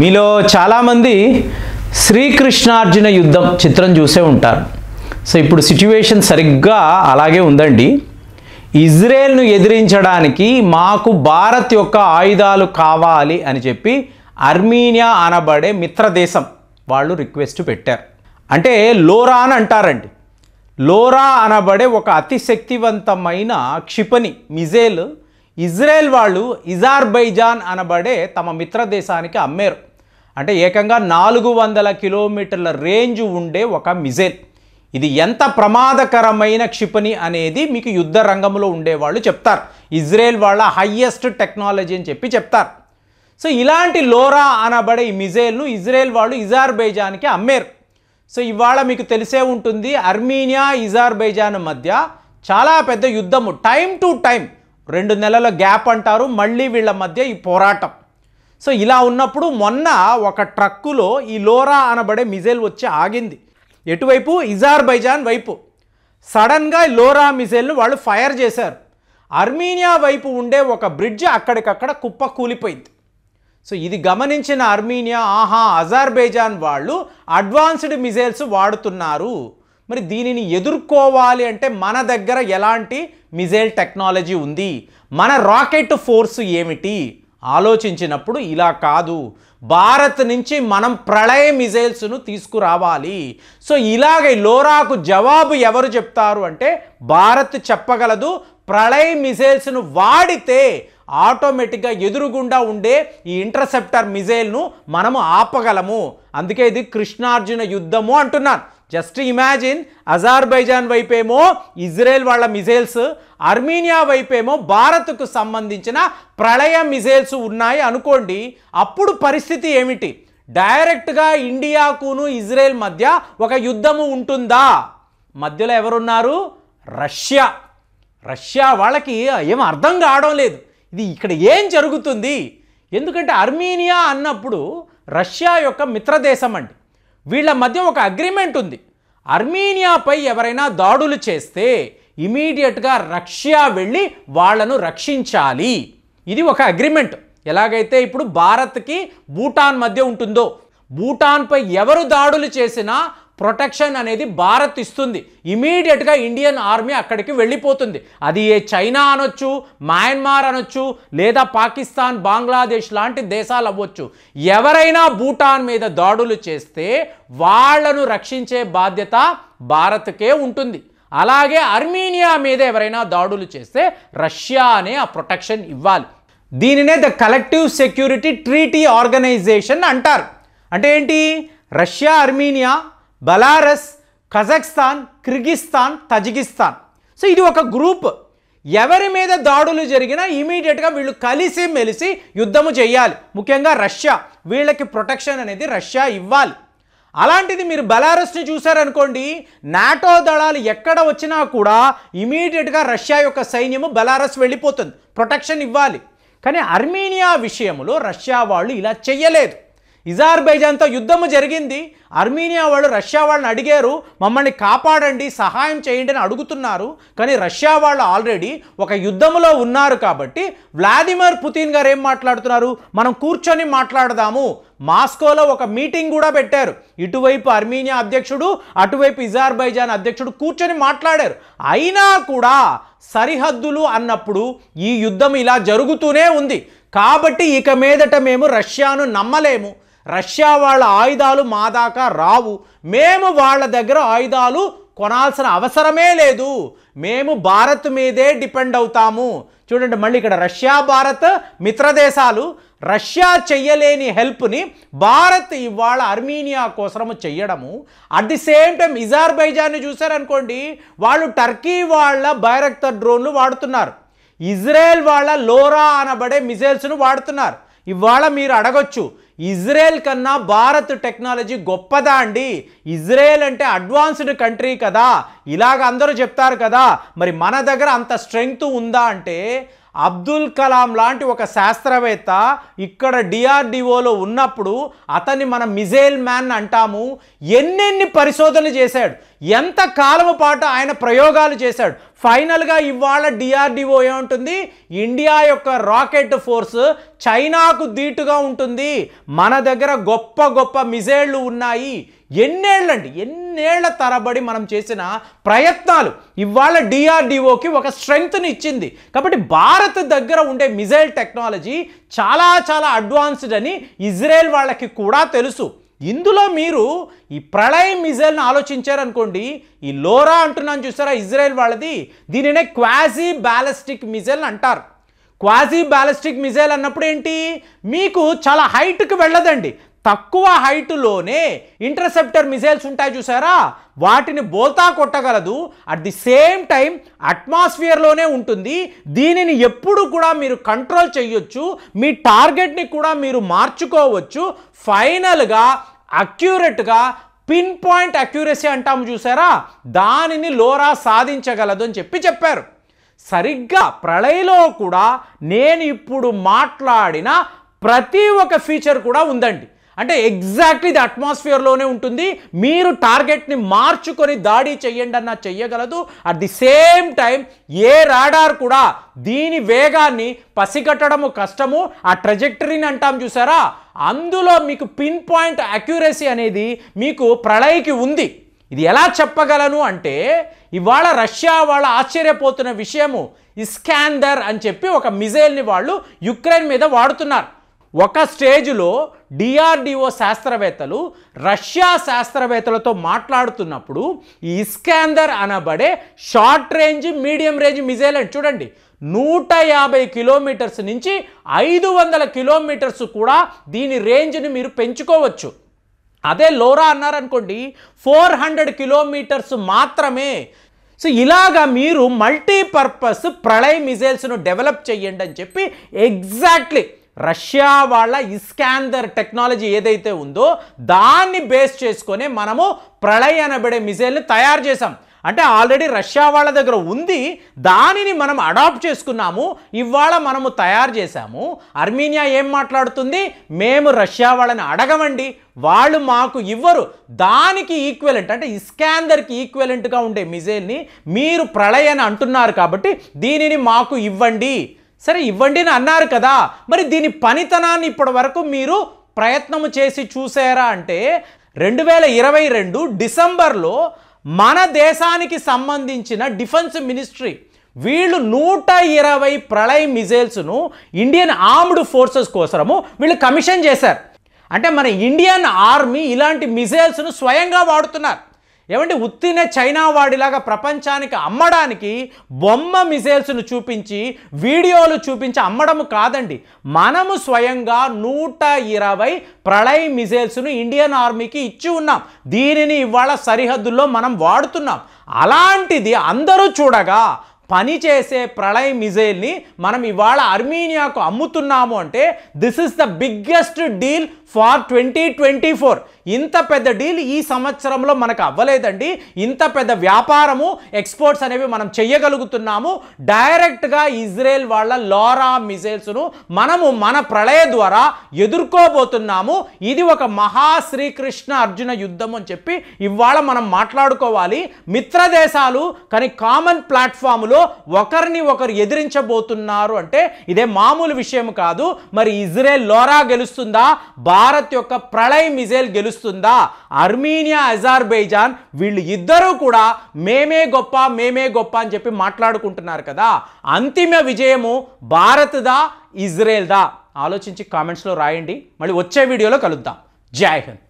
మీలో చాలామంది శ్రీకృష్ణార్జున యుద్ధం చిత్రం చూసే ఉంటారు సో ఇప్పుడు సిచ్యువేషన్ సరిగ్గా అలాగే ఉందండి ఇజ్రాయెల్ను ఎదిరించడానికి మాకు భారత్ యొక్క ఆయుధాలు కావాలి అని చెప్పి అర్మీనియా అనబడే మిత్రదేశం వాళ్ళు రిక్వెస్ట్ పెట్టారు అంటే లోరా అని అంటారండి లోరా అనబడే ఒక అతి శక్తివంతమైన క్షిపణి మిజైల్ ఇజ్రాయెల్ వాళ్ళు ఇజార్బైజాన్ అనబడే తమ మిత్ర దేశానికి అమ్మారు అంటే ఏకంగా నాలుగు వందల కిలోమీటర్ల రేంజ్ ఉండే ఒక మిజైల్ ఇది ఎంత ప్రమాదకరమైన క్షిపణి అనేది మీకు యుద్ధ రంగంలో ఉండేవాళ్ళు చెప్తారు ఇజ్రాయెల్ వాళ్ళ హయ్యెస్ట్ టెక్నాలజీ అని చెప్పి చెప్తారు సో ఇలాంటి లోరా అనబడే ఈ మిజైల్ను ఇజ్రాయెల్ వాళ్ళు ఇజార్బైజాన్కి అమ్మారు సో ఇవాళ మీకు తెలిసే ఉంటుంది అర్మీనియా ఇజార్బైజాన్ మధ్య చాలా పెద్ద యుద్ధము టైం టు టైం రెండు నెలల గ్యాప్ అంటారు మళ్ళీ వీళ్ళ మధ్య ఈ పోరాటం సో ఇలా ఉన్నప్పుడు మొన్న ఒక ట్రక్కులో ఈ లోరా అనబడే మిజైల్ వచ్చి ఆగింది ఎటువైపు ఇజార్బైజాన్ వైపు సడన్గా లోరా మిజైల్ను వాళ్ళు ఫైర్ చేశారు అర్మీనియా వైపు ఉండే ఒక బ్రిడ్జ్ అక్కడికక్కడ కుప్ప కూలిపోయింది సో ఇది గమనించిన అర్మీనియా ఆహా అజార్బైజాన్ వాళ్ళు అడ్వాన్స్డ్ మిజైల్స్ వాడుతున్నారు మరి దీనిని ఎదుర్కోవాలి అంటే మన దగ్గర ఎలాంటి మిజైల్ టెక్నాలజీ ఉంది మన రాకెట్ ఫోర్సు ఏమిటి ఆలోచించినప్పుడు ఇలా కాదు భారత్ నుంచి మనం ప్రళయ మిజైల్స్ను తీసుకురావాలి సో ఇలాగే లోరాకు జవాబు ఎవరు చెప్తారు అంటే భారత్ చెప్పగలదు ప్రళయ మిజైల్స్ను వాడితే ఆటోమేటిక్గా ఎదురుగుండా ఉండే ఈ ఇంటర్సెప్టర్ మిజైల్ను మనము ఆపగలము అందుకే ఇది కృష్ణార్జున యుద్ధము అంటున్నారు జస్ట్ ఇమాజిన్ అజార్బైజాన్ వైపేమో ఇజ్రాయెల్ వాళ్ళ మిజైల్స్ అర్మీనియా వైపేమో భారత్కు సంబంధించిన ప్రళయ మిజైల్స్ ఉన్నాయి అనుకోండి అప్పుడు పరిస్థితి ఏమిటి డైరెక్ట్గా ఇండియాకును ఇజ్రాయెల్ మధ్య ఒక యుద్ధము ఉంటుందా మధ్యలో ఎవరున్నారు రష్యా రష్యా వాళ్ళకి ఏం అర్థం కావడం లేదు ఇది ఇక్కడ ఏం జరుగుతుంది ఎందుకంటే అర్మీనియా అన్నప్పుడు రష్యా యొక్క మిత్రదేశం అండి వీళ్ళ మధ్య ఒక అగ్రిమెంట్ ఉంది అర్మీనియాపై ఎవరైనా దాడులు చేస్తే ఇమీడియట్గా రష్యా వెళ్ళి వాళ్లను రక్షించాలి ఇది ఒక అగ్రిమెంట్ ఎలాగైతే ఇప్పుడు భారత్కి భూటాన్ మధ్య ఉంటుందో భూటాన్పై ఎవరు దాడులు చేసినా ప్రొటెక్షన్ అనేది భారత్ ఇస్తుంది ఇమీడియట్గా ఇండియన్ ఆర్మీ అక్కడికి వెళ్ళిపోతుంది అది ఏ చైనా అనొచ్చు మయన్మార్ అనొచ్చు లేదా పాకిస్తాన్ బంగ్లాదేశ్ లాంటి దేశాలు అవ్వచ్చు ఎవరైనా భూటాన్ మీద దాడులు చేస్తే వాళ్లను రక్షించే బాధ్యత భారత్కే ఉంటుంది అలాగే అర్మీనియా మీద ఎవరైనా దాడులు చేస్తే రష్యా అనే ఆ ప్రొటెక్షన్ ఇవ్వాలి దీనినే the collective security treaty organisation అంటారు అంటే ఏంటి Russia Armenia Belarus Kazakhstan Kyrgyzstan Tajikistan so ఇది ఒక గ్రూప్ ఎవరి మీద దాడులు జరిగినా ఇమీడియట్గా వీళ్ళు కలిసి మెలిసి యుద్ధము చేయాలి ముఖ్యంగా రష్యా వీళ్ళకి ప్రొటెక్షన్ అనేది రష్యా ఇవ్వాలి అలాంటిది మీరు బెలారస్ని చూశారనుకోండి నాటో దళాలు ఎక్కడ వచ్చినా కూడా ఇమీడియట్గా రష్యా యొక్క సైన్యము బెలారస్ వెళ్ళిపోతుంది ప్రొటెక్షన్ ఇవ్వాలి కానీ అర్మీనియా విషయంలో రష్యా వాళ్ళు ఇలా చెయ్యలేదు ఇజార్బైజాన్తో యుద్ధము జరిగింది అర్మీనియా వాళ్ళు రష్యా వాళ్ళని అడిగారు మమ్మల్ని కాపాడండి సహాయం చేయండి అని అడుగుతున్నారు కానీ రష్యా వాళ్ళు ఆల్రెడీ ఒక యుద్ధంలో ఉన్నారు కాబట్టి వ్లాదిమిర్ పుతిన్ గారు ఏం మాట్లాడుతున్నారు మనం కూర్చొని మాట్లాడదాము మాస్కోలో ఒక మీటింగ్ కూడా పెట్టారు ఇటువైపు అర్మీనియా అధ్యక్షుడు అటువైపు ఇజార్బైజాన్ అధ్యక్షుడు కూర్చొని మాట్లాడారు అయినా కూడా సరిహద్దులు అన్నప్పుడు ఈ యుద్ధం ఇలా జరుగుతూనే ఉంది కాబట్టి ఇక మీదట మేము రష్యాను నమ్మలేము రష్యా వాళ్ళ ఆయుధాలు మా దాకా రావు మేము వాళ్ళ దగ్గర ఆయుధాలు కొనాల్సిన అవసరమే లేదు మేము భారత్ మీదే డిపెండ్ అవుతాము చూడండి మళ్ళీ ఇక్కడ రష్యా భారత్ మిత్రదేశాలు రష్యా చెయ్యలేని హెల్ప్ని భారత్ ఇవాళ అర్మీనియా కోసము చెయ్యడము అట్ ది సేమ్ టైం ఇజార్బైజాన్ని చూశారనుకోండి వాళ్ళు టర్కీ వాళ్ళ బైరక్త డ్రోన్లు వాడుతున్నారు ఇజ్రాయెల్ వాళ్ళ లోరా అనబడే మిజైల్స్ను వాడుతున్నారు ఇవాళ మీరు అడగొచ్చు ఇజ్రాయెల్ కన్నా భారత్ టెక్నాలజీ గొప్పదా అండి ఇజ్రాయెల్ అంటే అడ్వాన్స్డ్ కంట్రీ కదా ఇలాగ అందరూ చెప్తారు కదా మరి మన దగ్గర అంత స్ట్రెంగ్త్ ఉందా అంటే అబ్దుల్ కలాం లాంటి ఒక శాస్త్రవేత్త ఇక్కడ డిఆర్డిఓలో ఉన్నప్పుడు అతన్ని మన మిజైల్ మ్యాన్ అంటాము ఎన్నెన్ని పరిశోధనలు చేశాడు ఎంత కాలం పాటు ఆయన ప్రయోగాలు చేశాడు ఫైనల్గా ఇవాళ డిఆర్డిఓ ఏముంటుంది ఇండియా యొక్క రాకెట్ ఫోర్స్ చైనాకు దీటుగా ఉంటుంది మన దగ్గర గొప్ప గొప్ప మిజైళ్లు ఉన్నాయి ఎన్నేళ్ళండి ఎన్నేళ్ల తరబడి మనం చేసిన ప్రయత్నాలు ఇవాళ డిఆర్డిఓకి ఒక స్ట్రెంగ్త్ని ఇచ్చింది కాబట్టి భారత్ దగ్గర ఉండే మిజైల్ టెక్నాలజీ చాలా చాలా అడ్వాన్స్డ్ అని ఇజ్రాయెల్ వాళ్ళకి కూడా తెలుసు ఇందులో మీరు ఈ ప్రళయ మిజైల్ని ఆలోచించారనుకోండి ఈ లోరా అంటున్నాను చూసారా ఇజ్రాయెల్ వాళ్ళది దీనినే క్వాజీ బ్యాలిస్టిక్ మిజైల్ అంటారు క్వాజీ బ్యాలిస్టిక్ మిజైల్ అన్నప్పుడు ఏంటి మీకు చాలా హైట్కి వెళ్ళదండి తక్కువ హైటులోనే ఇంటర్సెప్టర్ మిసైల్స్ ఉంటాయి చూసారా వాటిని బోల్తా కొట్టగలదు అట్ ది సేమ్ టైం అట్మాస్ఫియర్లోనే ఉంటుంది దీనిని ఎప్పుడు కూడా మీరు కంట్రోల్ చేయొచ్చు మీ టార్గెట్ని కూడా మీరు మార్చుకోవచ్చు ఫైనల్గా అక్యురేట్గా పిన్ పాయింట్ అక్యురసీ అంటాము చూసారా దానిని లోరా సాధించగలదు అని చెప్పి చెప్పారు సరిగ్గా ప్రళయలో కూడా నేను ఇప్పుడు మాట్లాడిన ప్రతి ఒక్క ఫీచర్ కూడా ఉందండి అంటే ఎగ్జాక్ట్లీ ఇది అట్మాస్ఫియర్లోనే ఉంటుంది మీరు టార్గెట్ని మార్చుకొని దాడి చెయ్యండి అన్న చెయ్యగలదు అట్ ది సేమ్ టైం ఏ రాడార్ కూడా దీని వేగాన్ని పసిగట్టడము కష్టము ఆ ట్రెజెక్టరీని అంటాం చూసారా అందులో మీకు పిన్ పాయింట్ అక్యురసీ అనేది మీకు ప్రళయకి ఉంది ఇది ఎలా చెప్పగలను అంటే ఇవాళ రష్యా వాళ్ళ ఆశ్చర్యపోతున్న విషయము ఇస్కాందర్ అని చెప్పి ఒక మిజైల్ని వాళ్ళు యుక్రెయిన్ మీద వాడుతున్నారు ఒక స్టేజ్లో డిఆర్డిఓ శాస్త్రవేత్తలు రష్యా శాస్త్రవేత్తలతో మాట్లాడుతున్నప్పుడు ఈ ఇస్కాందర్ అనబడే short range medium range missile అని చూడండి నూట యాభై కిలోమీటర్స్ నుంచి ఐదు వందల కిలోమీటర్స్ కూడా దీని రేంజ్ని మీరు పెంచుకోవచ్చు అదే లోరా అన్నారనుకోండి ఫోర్ హండ్రెడ్ కిలోమీటర్స్ మాత్రమే సో ఇలాగా మీరు మల్టీపర్పస్ ప్రళయ్ మిజైల్స్ను డెవలప్ చేయండి అని చెప్పి ఎగ్జాక్ట్లీ రష్యా వాళ్ళ ఇస్కాందర్ టెక్నాలజీ ఏదైతే ఉందో దాన్ని బేస్ చేసుకొని మనము ప్రళయ అనబడే మిజైల్ని తయారు చేసాం అంటే ఆల్రెడీ రష్యా వాళ్ళ దగ్గర ఉంది దానిని మనం అడాప్ట్ చేసుకున్నాము ఇవాళ మనము తయారు చేశాము అర్మీనియా ఏం మాట్లాడుతుంది మేము రష్యా వాళ్ళని అడగమండి వాళ్ళు మాకు ఇవ్వరు దానికి ఈక్వలెంట్ అంటే ఇస్కాందర్కి ఈక్వలెంట్గా ఉండే మిజైల్ని మీరు ప్రళయని అంటున్నారు కాబట్టి దీనిని మాకు ఇవ్వండి సరే ఇవ్వండి అని అన్నారు కదా మరి దీని పనితనాన్ని ఇప్పటి వరకు మీరు ప్రయత్నం చేసి చూసారా అంటే రెండు వేల ఇరవై రెండు డిసెంబర్లో మన దేశానికి సంబంధించిన డిఫెన్స్ మినిస్ట్రీ వీళ్ళు నూట ఇరవై ప్రళయ మిజైల్స్ను ఇండియన్ ఆర్మ్డ్ ఫోర్సెస్ కోసము వీళ్ళు కమిషన్ చేశారు అంటే మన ఇండియన్ ఆర్మీ ఇలాంటి మిజైల్స్ను స్వయంగా వాడుతున్నారు ఏమంటే ఉత్తిన చైనా వాడిలాగా ప్రపంచానికి అమ్మడానికి బొమ్మ మిసైల్స్ను చూపించి వీడియోలు చూపించి అమ్మడము కాదండి మనము స్వయంగా నూట ఇరవై ప్రళయ్ మిసైల్స్ను ఇండియన్ ఆర్మీకి ఇచ్చి ఉన్నాం దీనిని ఇవాళ సరిహద్దుల్లో మనం వాడుతున్నాం అలాంటిది అందరూ చూడగా పనిచేసే ప్రళయ మిజైల్ని మనం ఇవాళ అర్మీనియాకు అమ్ముతున్నాము అంటే this is the biggest deal for twenty twenty four ఇంత పెద్ద డీల్ ఈ సంవత్సరంలో మనకు అవ్వలేదండి ఇంత పెద్ద వ్యాపారము ఎక్స్పోర్ట్స్ అనేవి మనం చెయ్యగలుగుతున్నాము డైరెక్ట్గా ఇజ్రాయెల్ వాళ్ళ లోరా మిజైల్స్ను మనము మన ప్రళయ ద్వారా ఎదుర్కోబోతున్నాము ఇది ఒక మహా శ్రీకృష్ణ అర్జున యుద్ధం అని చెప్పి ఇవాళ మనం మాట్లాడుకోవాలి మిత్రదేశాలు కానీ కామన్ ప్లాట్ఫామ్లో సమయంలో ఒకరిని ఒకరు ఎదిరించబోతున్నారు అంటే ఇదే మామూలు విషయం కాదు మరి ఇజ్రాయెల్ లోరా గెలుస్తుందా భారత్ యొక్క ప్రళయ్ మిజైల్ గెలుస్తుందా అర్మీనియా అజార్బైజాన్ వీళ్ళు ఇద్దరూ కూడా మేమే గొప్ప మేమే గొప్ప అని చెప్పి మాట్లాడుకుంటున్నారు కదా అంతిమ విజయము భారత్దా ఇజ్రాయెల్దా ఆలోచించి కామెంట్స్లో రాయండి మళ్ళీ వచ్చే వీడియోలో కలుద్దాం జై హింద్